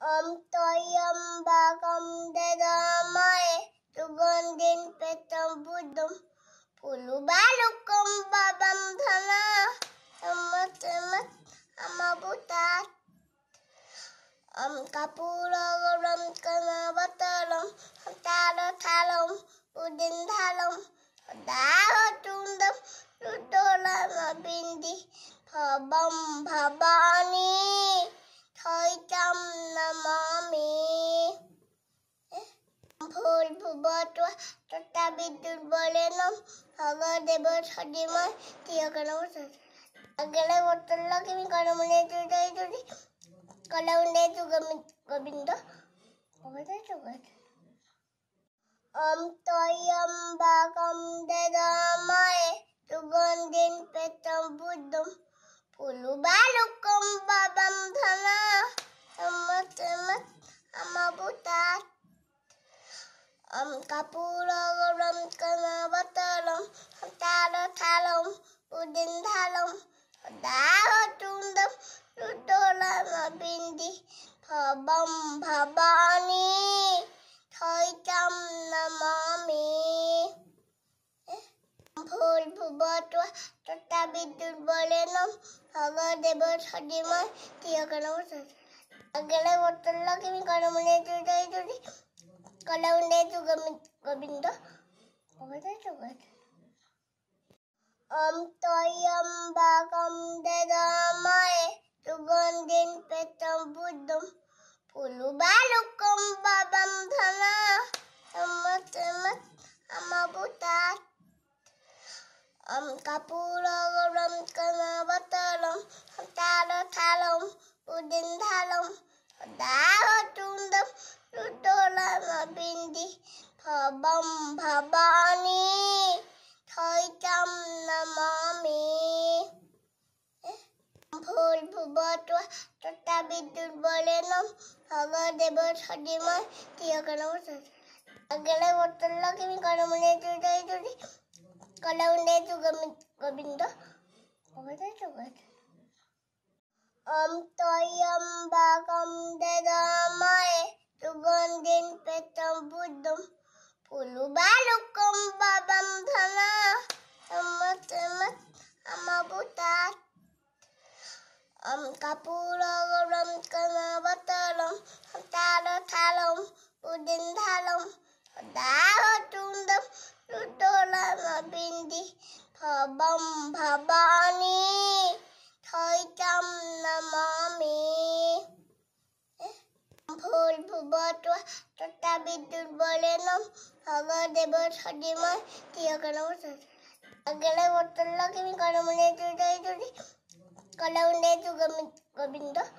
ôm ôm ba ba con con con để đến lâm bắt Om toyam bagam dadamai sugandhin petam buddham pulubalukam babam dhana tamat tamat amabutat Om kapuragaram kanavataram hatarathalam đi, hadaratundam lutolam abindi bhabam bhabani হইতাম না ভুল ভুবত তথা বিদ্যুৎ বলে নাম ভগ দেব সদিময় তিয়কন আগলে বর্তল কিমি করমনে জুড়াই জুড়ি কলমনে যুগমি গোবিন্দ অম তয়ম বাগম দেদামায় সুগন্ধিন পেতম বুদ্ধম পুলুবালুকম বাবা কাপুরগরম কনবতরম হতার থালম পুদিন থালম দাহ তুন্দম লুটোলাম বিন্দি ভবম ভবানী থৈতাম নমামি ভুল ভুবত তথা বিদ্যুৎ বলে নম ভগদেব সদিময় তিয়করম অজ্ঞানে বর্তল লক্ষ্মী করমণি চুরি চুরি కళ ఉండేది గోవింద ఒకటే చూడదు Om Toyambakam Dadamae Sugandhin Petam Buddham Pulubalukam Babam Dhana Samat Samat Amabutat Am Kapuragaram Kanavataram ভবম Bhabani থৈতম নমামি ভুল ভুবত তথা বিদ্যুৎ বলে নম ভগদেব সদিময় তিয়কন অগলে বতল কিমি করমনে জুদয় জুদি কলমনে যুগমি গোবিন্দ ভগদে যুগ অম তয়ম বাগম দেদ పులు బాలుకం బాబం ధన అమ్మత అమ్మబు తాత్ అం కపూరగరం కనవతరం తార థాలం పుదిన్ థాలం దాహ తుండం లుటోల బింది భవం భవా শুভটো তথা বিদ্যুৎ বলে নাম আমাৰ দেৱৰ সদিমৰ তিয়কলৈ আগলে বতৰ লগ কৰোঁ গোবিন্দ